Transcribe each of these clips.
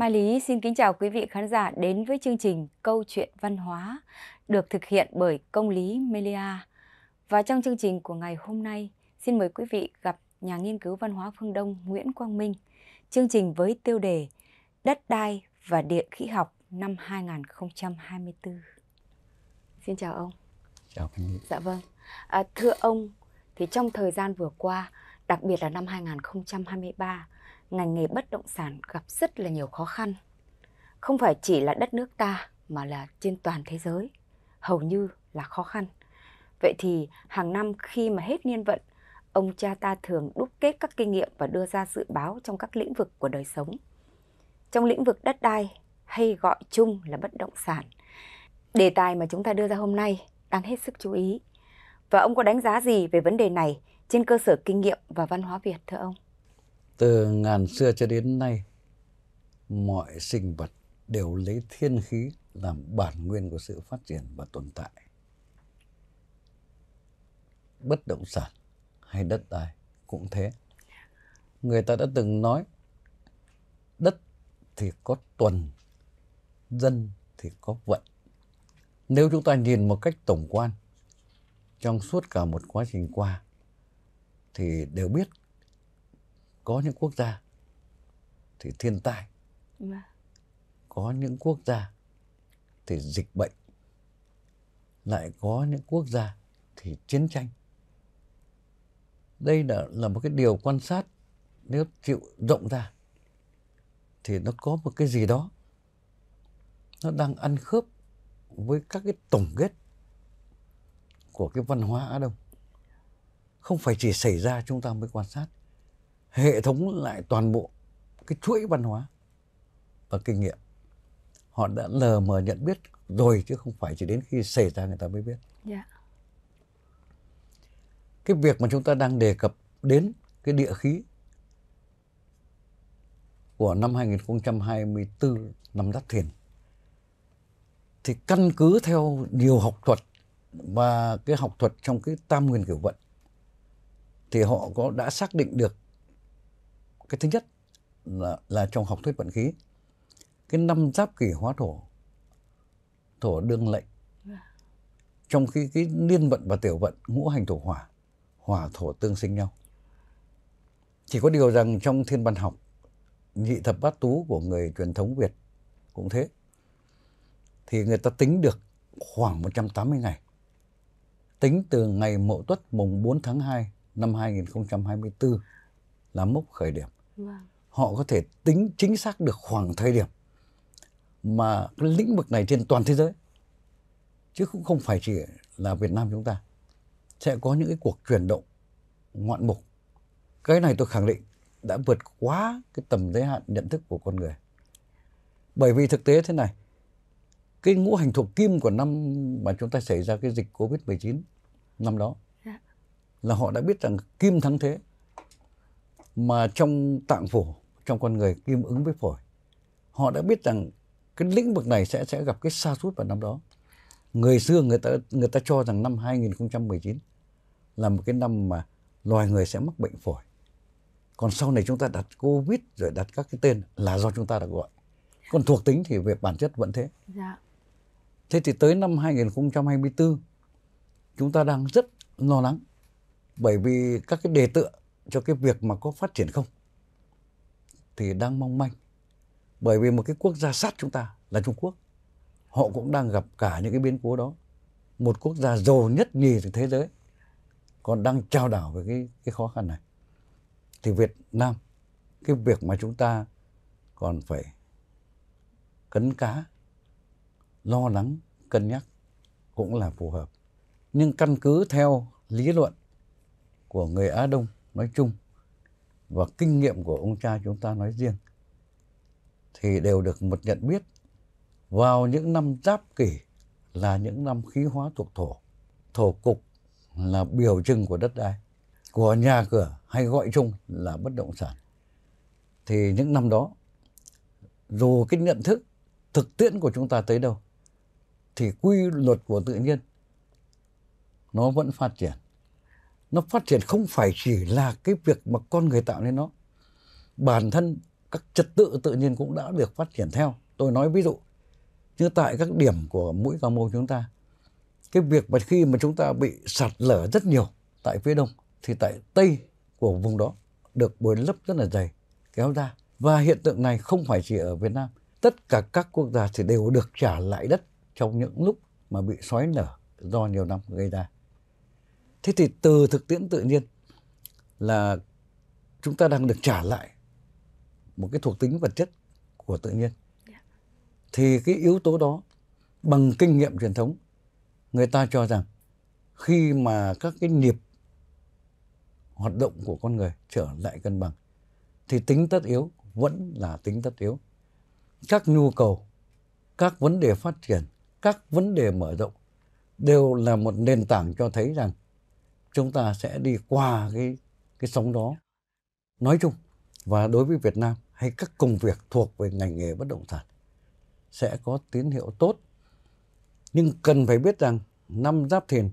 Mai Lý xin kính chào quý vị khán giả đến với chương trình Câu chuyện văn hóa được thực hiện bởi Công lý Melia. Và trong chương trình của ngày hôm nay, xin mời quý vị gặp nhà nghiên cứu văn hóa phương Đông Nguyễn Quang Minh. Chương trình với tiêu đề Đất đai và địa khí học năm 2024. Xin chào ông. Chào quý vị. Dạ vâng. À, thưa ông, thì trong thời gian vừa qua, đặc biệt là năm 2023, ngành nghề bất động sản gặp rất là nhiều khó khăn. Không phải chỉ là đất nước ta mà là trên toàn thế giới, hầu như là khó khăn. Vậy thì hàng năm khi mà hết niên vận, ông cha ta thường đúc kết các kinh nghiệm và đưa ra dự báo trong các lĩnh vực của đời sống. Trong lĩnh vực đất đai hay gọi chung là bất động sản, đề tài mà chúng ta đưa ra hôm nay đang hết sức chú ý. Và ông có đánh giá gì về vấn đề này trên cơ sở kinh nghiệm và văn hóa Việt thưa ông? Từ ngàn xưa cho đến nay, mọi sinh vật đều lấy thiên khí làm bản nguyên của sự phát triển và tồn tại. Bất động sản hay đất đai cũng thế. Người ta đã từng nói đất thì có tuần, dân thì có vận. Nếu chúng ta nhìn một cách tổng quan trong suốt cả một quá trình qua thì đều biết có những quốc gia thì thiên tai vâng. có những quốc gia thì dịch bệnh lại có những quốc gia thì chiến tranh đây là là một cái điều quan sát nếu chịu rộng ra thì nó có một cái gì đó nó đang ăn khớp với các cái tổng kết của cái văn hóa Á Đông không phải chỉ xảy ra chúng ta mới quan sát hệ thống lại toàn bộ cái chuỗi văn hóa và kinh nghiệm họ đã lờ mờ nhận biết rồi chứ không phải chỉ đến khi xảy ra người ta mới biết yeah. Dạ. cái việc mà chúng ta đang đề cập đến cái địa khí của năm 2024 năm Đắc Thiền thì căn cứ theo nhiều học thuật và cái học thuật trong cái tam nguyên kiểu vận thì họ có đã xác định được cái thứ nhất là, là trong học thuyết vận khí cái năm giáp kỷ hóa thổ thổ đương lệnh trong khi cái liên vận và tiểu vận ngũ hành thổ hỏa hỏa thổ tương sinh nhau chỉ có điều rằng trong thiên văn học nhị thập bát tú của người truyền thống Việt cũng thế thì người ta tính được khoảng 180 ngày tính từ ngày mậu tuất mùng 4 tháng 2 năm 2024 là mốc khởi điểm Vâng. Họ có thể tính chính xác được khoảng thời điểm mà cái lĩnh vực này trên toàn thế giới chứ cũng không phải chỉ là Việt Nam chúng ta sẽ có những cái cuộc chuyển động ngoạn mục. Cái này tôi khẳng định đã vượt quá cái tầm giới hạn nhận thức của con người. Bởi vì thực tế thế này, cái ngũ hành thuộc kim của năm mà chúng ta xảy ra cái dịch Covid-19 năm đó dạ. là họ đã biết rằng kim thắng thế mà trong tạng phủ trong con người kim ứng với phổi họ đã biết rằng cái lĩnh vực này sẽ sẽ gặp cái sa sút vào năm đó người xưa người ta người ta cho rằng năm 2019 là một cái năm mà loài người sẽ mắc bệnh phổi còn sau này chúng ta đặt covid rồi đặt các cái tên là do chúng ta đã gọi còn thuộc tính thì về bản chất vẫn thế dạ. thế thì tới năm 2024 chúng ta đang rất lo lắng bởi vì các cái đề tựa cho cái việc mà có phát triển không thì đang mong manh bởi vì một cái quốc gia sát chúng ta là Trung Quốc họ cũng đang gặp cả những cái biến cố đó một quốc gia giàu nhất nhì thế giới còn đang trao đảo về cái cái khó khăn này thì Việt Nam cái việc mà chúng ta còn phải cấn cá lo lắng cân nhắc cũng là phù hợp nhưng căn cứ theo lý luận của người Á Đông nói chung và kinh nghiệm của ông cha chúng ta nói riêng thì đều được một nhận biết vào những năm giáp kỷ là những năm khí hóa thuộc thổ thổ cục là biểu trưng của đất đai của nhà cửa hay gọi chung là bất động sản thì những năm đó dù cái nhận thức thực tiễn của chúng ta tới đâu thì quy luật của tự nhiên nó vẫn phát triển nó phát triển không phải chỉ là cái việc mà con người tạo nên nó bản thân các trật tự tự nhiên cũng đã được phát triển theo tôi nói ví dụ như tại các điểm của mũi cà mau chúng ta cái việc mà khi mà chúng ta bị sạt lở rất nhiều tại phía đông thì tại tây của vùng đó được bồi lấp rất là dày kéo ra và hiện tượng này không phải chỉ ở Việt Nam tất cả các quốc gia thì đều được trả lại đất trong những lúc mà bị xói lở do nhiều năm gây ra thế thì từ thực tiễn tự nhiên là chúng ta đang được trả lại một cái thuộc tính vật chất của tự nhiên dạ. thì cái yếu tố đó bằng kinh nghiệm truyền thống người ta cho rằng khi mà các cái nghiệp hoạt động của con người trở lại cân bằng thì tính tất yếu vẫn là tính tất yếu các nhu cầu các vấn đề phát triển các vấn đề mở rộng đều là một nền tảng cho thấy rằng chúng ta sẽ đi qua cái cái sóng đó nói chung và đối với Việt Nam hay các công việc thuộc về ngành nghề bất động sản sẽ có tín hiệu tốt. Nhưng cần phải biết rằng năm Giáp Thìn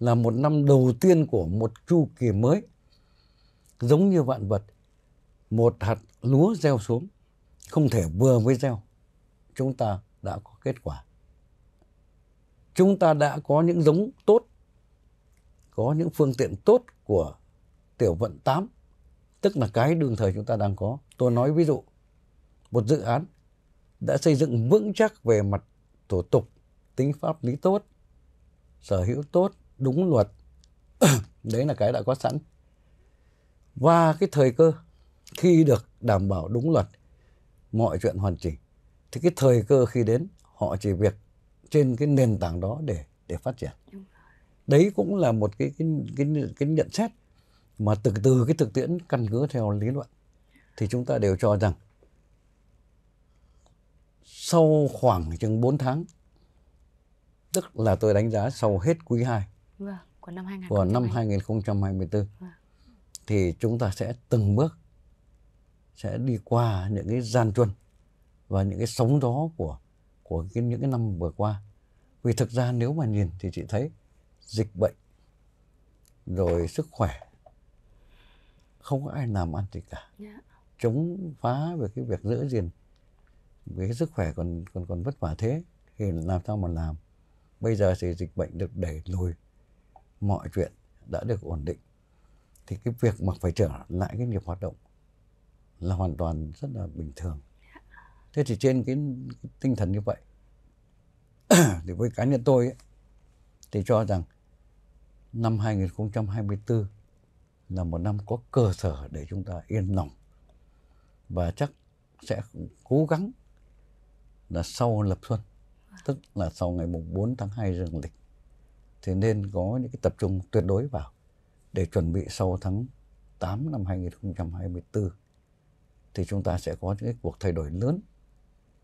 là một năm đầu tiên của một chu kỳ mới. Giống như vạn vật, một hạt lúa gieo xuống không thể vừa mới gieo. Chúng ta đã có kết quả. Chúng ta đã có những giống tốt có những phương tiện tốt của tiểu vận 8 tức là cái đương thời chúng ta đang có. Tôi nói ví dụ một dự án đã xây dựng vững chắc về mặt thủ tục, tính pháp lý tốt, sở hữu tốt, đúng luật. Đấy là cái đã có sẵn. Và cái thời cơ khi được đảm bảo đúng luật, mọi chuyện hoàn chỉnh thì cái thời cơ khi đến họ chỉ việc trên cái nền tảng đó để để phát triển đấy cũng là một cái cái cái, cái nhận xét mà từ từ cái thực tiễn căn cứ theo lý luận thì chúng ta đều cho rằng sau khoảng chừng 4 tháng tức là tôi đánh giá sau hết quý 2 vâng, của năm 2024, của năm 2024 vâng. thì chúng ta sẽ từng bước sẽ đi qua những cái gian truân và những cái sóng gió của của cái, những cái năm vừa qua vì thực ra nếu mà nhìn thì chị thấy dịch bệnh rồi sức khỏe không có ai làm ăn gì cả dạ. chống phá về cái việc giữ gìn về cái sức khỏe còn còn còn vất vả thế thì làm sao mà làm bây giờ thì dịch bệnh được đẩy lùi mọi chuyện đã được ổn định thì cái việc mà phải trở lại cái nghiệp hoạt động là hoàn toàn rất là bình thường thế thì trên cái tinh thần như vậy thì với cá nhân tôi ấy, thì cho rằng năm 2024 là một năm có cơ sở để chúng ta yên lòng và chắc sẽ cố gắng là sau lập xuân tức là sau ngày mùng 4 tháng 2 dương lịch thì nên có những cái tập trung tuyệt đối vào để chuẩn bị sau tháng 8 năm 2024 thì chúng ta sẽ có những cái cuộc thay đổi lớn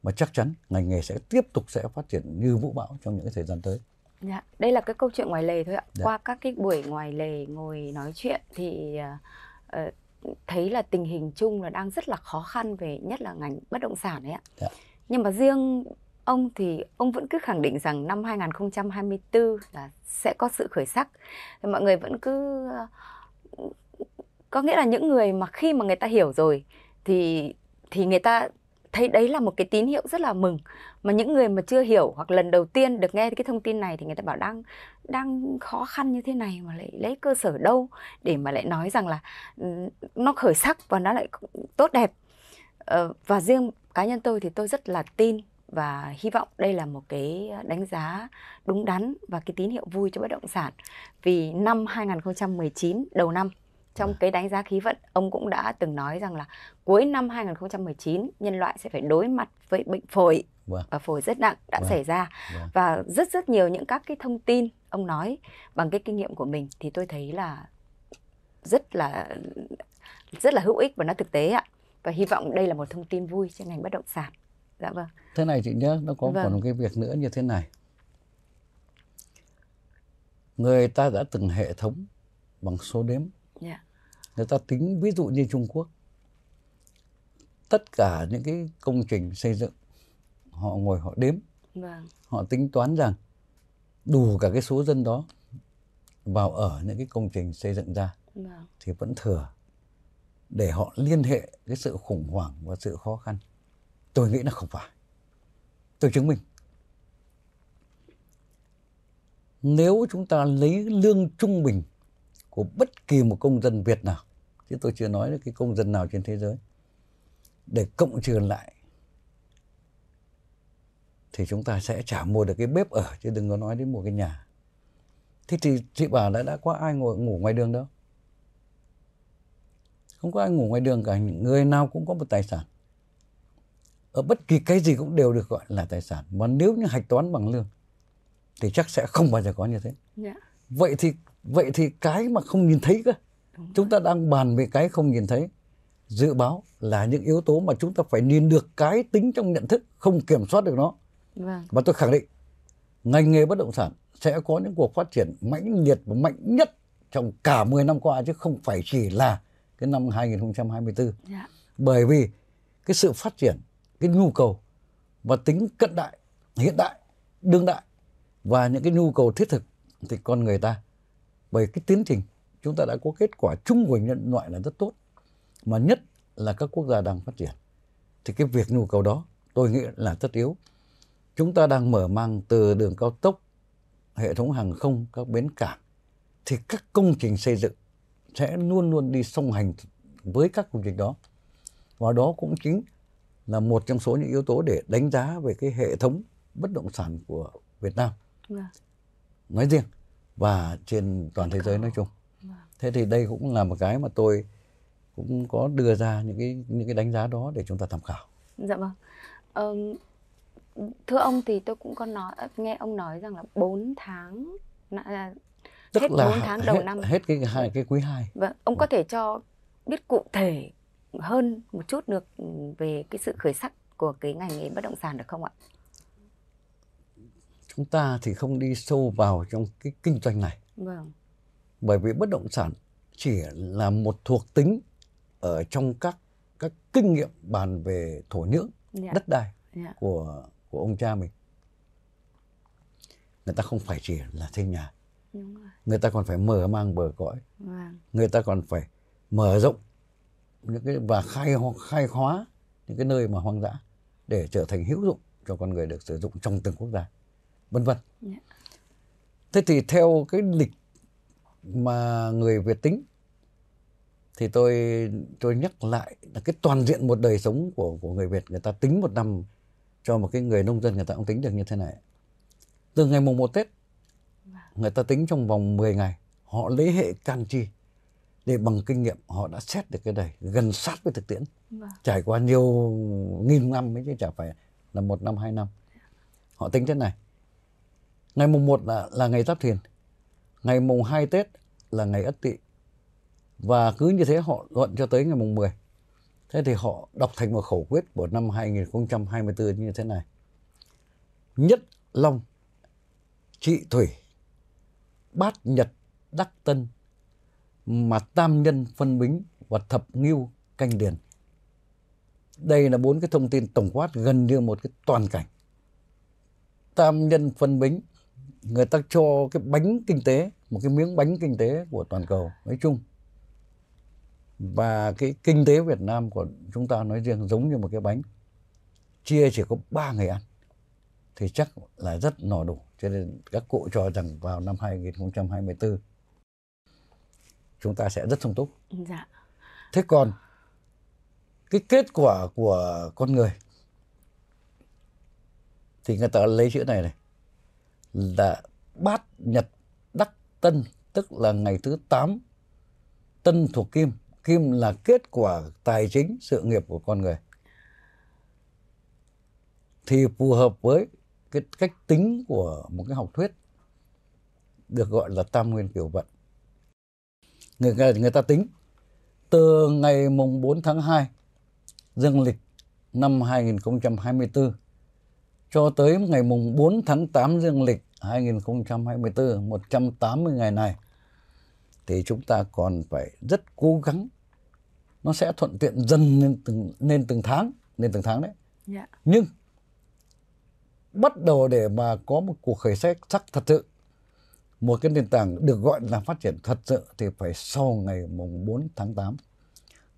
mà chắc chắn ngành nghề sẽ tiếp tục sẽ phát triển như vũ bão trong những thời gian tới. Dạ, đây là cái câu chuyện ngoài lề thôi ạ. Dạ. Qua các cái buổi ngoài lề ngồi nói chuyện thì uh, thấy là tình hình chung là đang rất là khó khăn về nhất là ngành bất động sản đấy ạ. Dạ. Nhưng mà riêng ông thì ông vẫn cứ khẳng định rằng năm 2024 là sẽ có sự khởi sắc. Mọi người vẫn cứ ờ, có nghĩa là những người mà khi mà người ta hiểu rồi thì thì người ta thấy đấy là một cái tín hiệu rất là mừng mà những người mà chưa hiểu hoặc lần đầu tiên được nghe cái thông tin này thì người ta bảo đang đang khó khăn như thế này mà lại lấy cơ sở đâu để mà lại nói rằng là ừ, nó khởi sắc và nó lại tốt đẹp ờ, và riêng cá nhân tôi thì tôi rất là tin và hy vọng đây là một cái đánh giá đúng đắn và cái tín hiệu vui cho bất động sản vì năm 2019 đầu năm trong cái đánh giá khí vận ông cũng đã từng nói rằng là cuối năm 2019 nhân loại sẽ phải đối mặt với bệnh phổi vâng. và phổi rất nặng đã vâng. xảy ra vâng. và rất rất nhiều những các cái thông tin ông nói bằng cái kinh nghiệm của mình thì tôi thấy là rất là rất là hữu ích và nó thực tế ạ và hy vọng đây là một thông tin vui trên ngành bất động sản dạ vâng thế này chị nhớ nó có vâng. còn một cái việc nữa như thế này người ta đã từng hệ thống bằng số đếm Yeah. Dạ. Người ta tính ví dụ như Trung Quốc. Tất cả những cái công trình xây dựng họ ngồi họ đếm. Vâng. Họ tính toán rằng đủ cả cái số dân đó vào ở những cái công trình xây dựng ra vâng. thì vẫn thừa để họ liên hệ cái sự khủng hoảng và sự khó khăn. Tôi nghĩ là không phải. Tôi chứng minh. Nếu chúng ta lấy lương trung bình của bất kỳ một công dân Việt nào chứ tôi chưa nói đến cái công dân nào trên thế giới để cộng trừ lại thì chúng ta sẽ trả mua được cái bếp ở chứ đừng có nói đến một cái nhà thế thì chị bảo đã đã có ai ngồi ngủ ngoài đường đâu không có ai ngủ ngoài đường cả người nào cũng có một tài sản ở bất kỳ cái gì cũng đều được gọi là tài sản mà nếu như hạch toán bằng lương thì chắc sẽ không bao giờ có như thế yeah. Dạ. vậy thì vậy thì cái mà không nhìn thấy cơ chúng ta đang bàn về cái không nhìn thấy dự báo là những yếu tố mà chúng ta phải nhìn được cái tính trong nhận thức không kiểm soát được nó vâng. và tôi khẳng định ngành nghề bất động sản sẽ có những cuộc phát triển mãnh liệt và mạnh nhất trong cả 10 năm qua chứ không phải chỉ là cái năm 2024 dạ. bởi vì cái sự phát triển cái nhu cầu và tính cận đại hiện đại đương đại và những cái nhu cầu thiết thực thì con người ta bởi cái tiến trình chúng ta đã có kết quả chung của nhân loại là rất tốt mà nhất là các quốc gia đang phát triển thì cái việc nhu cầu đó tôi nghĩ là tất yếu chúng ta đang mở mang từ đường cao tốc hệ thống hàng không các bến cảng thì các công trình xây dựng sẽ luôn luôn đi song hành với các công trình đó và đó cũng chính là một trong số những yếu tố để đánh giá về cái hệ thống bất động sản của Việt Nam vâng. nói riêng và trên toàn thế giới nói chung vâng. thế thì đây cũng là một cái mà tôi cũng có đưa ra những cái những cái đánh giá đó để chúng ta tham khảo dạ vâng ờ, thưa ông thì tôi cũng có nói ờ, nghe ông nói rằng là 4 tháng à, tức hết là 4 tháng đầu hết, năm hết cái hai cái quý 2 vâng ông có vâng. thể cho biết cụ thể hơn một chút được về cái sự khởi sắc của cái ngành nghề bất động sản được không ạ chúng ta thì không đi sâu vào trong cái kinh doanh này vâng. bởi vì bất động sản chỉ là một thuộc tính ở trong các các kinh nghiệm bàn về thổ nhưỡng yeah. Dạ. đất đai yeah. Dạ. của của ông cha mình người ta không phải chỉ là xây nhà Đúng rồi. người ta còn phải mở mang bờ cõi vâng. người ta còn phải mở rộng những cái và khai khai hóa những cái nơi mà hoang dã để trở thành hữu dụng cho con người được sử dụng trong từng quốc gia vân vân dạ. thế thì theo cái lịch mà người việt tính thì tôi tôi nhắc lại là cái toàn diện một đời sống của của người việt người ta tính một năm cho một cái người nông dân người ta cũng tính được như thế này từ ngày mùng 1 tết vâng. người ta tính trong vòng 10 ngày họ lấy hệ can chi để bằng kinh nghiệm họ đã xét được cái này gần sát với thực tiễn vâng. trải qua nhiều nghìn năm ấy chứ chả phải là một năm hai năm họ tính thế này Ngày mùng 1 là, là ngày Giáp Thìn, ngày mùng 2 Tết là ngày Ất Tỵ. Và cứ như thế họ luận cho tới ngày mùng 10. Thế thì họ đọc thành một khẩu quyết của năm 2024 như thế này. Nhất Long, Trị Thủy, Bát Nhật, Đắc Tân, mà tam nhân phân bính và thập nghiêu canh điền. Đây là bốn cái thông tin tổng quát gần như một cái toàn cảnh. Tam nhân phân bính người ta cho cái bánh kinh tế một cái miếng bánh kinh tế của toàn cầu nói chung và cái kinh tế Việt Nam của chúng ta nói riêng giống như một cái bánh chia chỉ có ba người ăn thì chắc là rất nò đủ cho nên các cụ cho rằng vào năm 2024 chúng ta sẽ rất sung túc dạ. thế còn cái kết quả của con người thì người ta lấy chữ này này là bát nhật đắc tân tức là ngày thứ 8 tân thuộc kim kim là kết quả tài chính sự nghiệp của con người thì phù hợp với cái cách tính của một cái học thuyết được gọi là tam nguyên kiểu vận người người ta tính từ ngày mùng 4 tháng 2 dương lịch năm 2024 cho tới ngày mùng 4 tháng 8 dương lịch 2024, 180 ngày này, thì chúng ta còn phải rất cố gắng. Nó sẽ thuận tiện dần lên từng, lên từng tháng, lên từng tháng đấy. Yeah. Dạ. Nhưng bắt đầu để mà có một cuộc khởi sắc, sắc thật sự, một cái nền tảng được gọi là phát triển thật sự thì phải sau ngày mùng 4 tháng 8.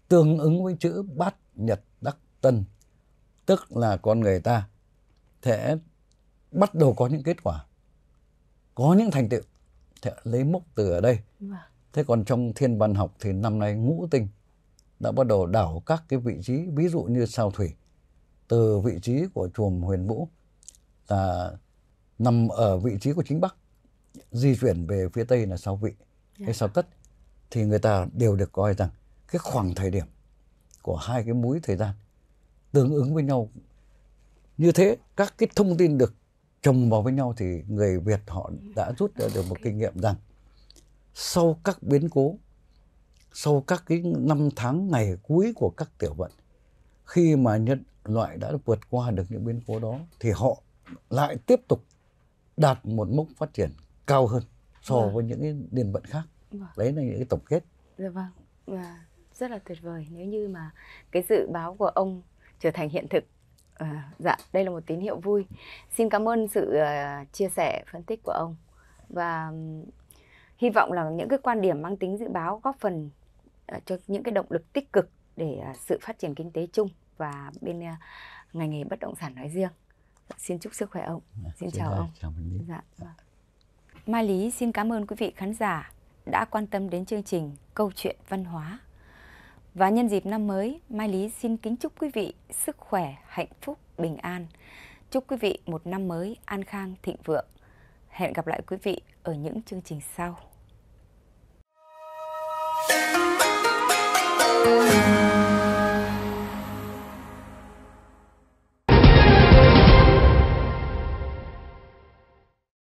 Tương ứng với chữ bát nhật đắc tân, tức là con người ta sẽ bắt đầu có những kết quả, có những thành tựu. Thể lấy mốc từ ở đây. Vâng. Thế còn trong thiên văn học thì năm nay ngũ tinh đã bắt đầu đảo các cái vị trí, ví dụ như sao thủy. Từ vị trí của chùm huyền vũ là nằm ở vị trí của chính bắc, di chuyển về phía tây là sao vị hay dạ. sao tất. Thì người ta đều được coi rằng cái khoảng thời điểm của hai cái múi thời gian tương ứng với nhau như thế các cái thông tin được chồng vào với nhau thì người Việt họ ừ. đã rút ra được một kinh nghiệm rằng sau các biến cố, sau các cái năm tháng ngày cuối của các tiểu vận, khi mà nhân loại đã vượt qua được những biến cố đó thì họ lại tiếp tục đạt một mức phát triển cao hơn so vâng. với những cái điền vận khác. Vâng. Đấy là những cái tổng kết. Dạ vâng. rất là tuyệt vời nếu như mà cái dự báo của ông trở thành hiện thực À, dạ, đây là một tín hiệu vui. Xin cảm ơn sự uh, chia sẻ, phân tích của ông và um, hy vọng là những cái quan điểm mang tính dự báo góp phần uh, cho những cái động lực tích cực để uh, sự phát triển kinh tế chung và bên uh, ngành nghề bất động sản nói riêng. Dạ, xin chúc sức khỏe ông. À, xin chào ông. Chào dạ. dạ. Mai Lý xin cảm ơn quý vị khán giả đã quan tâm đến chương trình Câu chuyện văn hóa và nhân dịp năm mới, Mai Lý xin kính chúc quý vị sức khỏe, hạnh phúc, bình an. Chúc quý vị một năm mới an khang, thịnh vượng. Hẹn gặp lại quý vị ở những chương trình sau.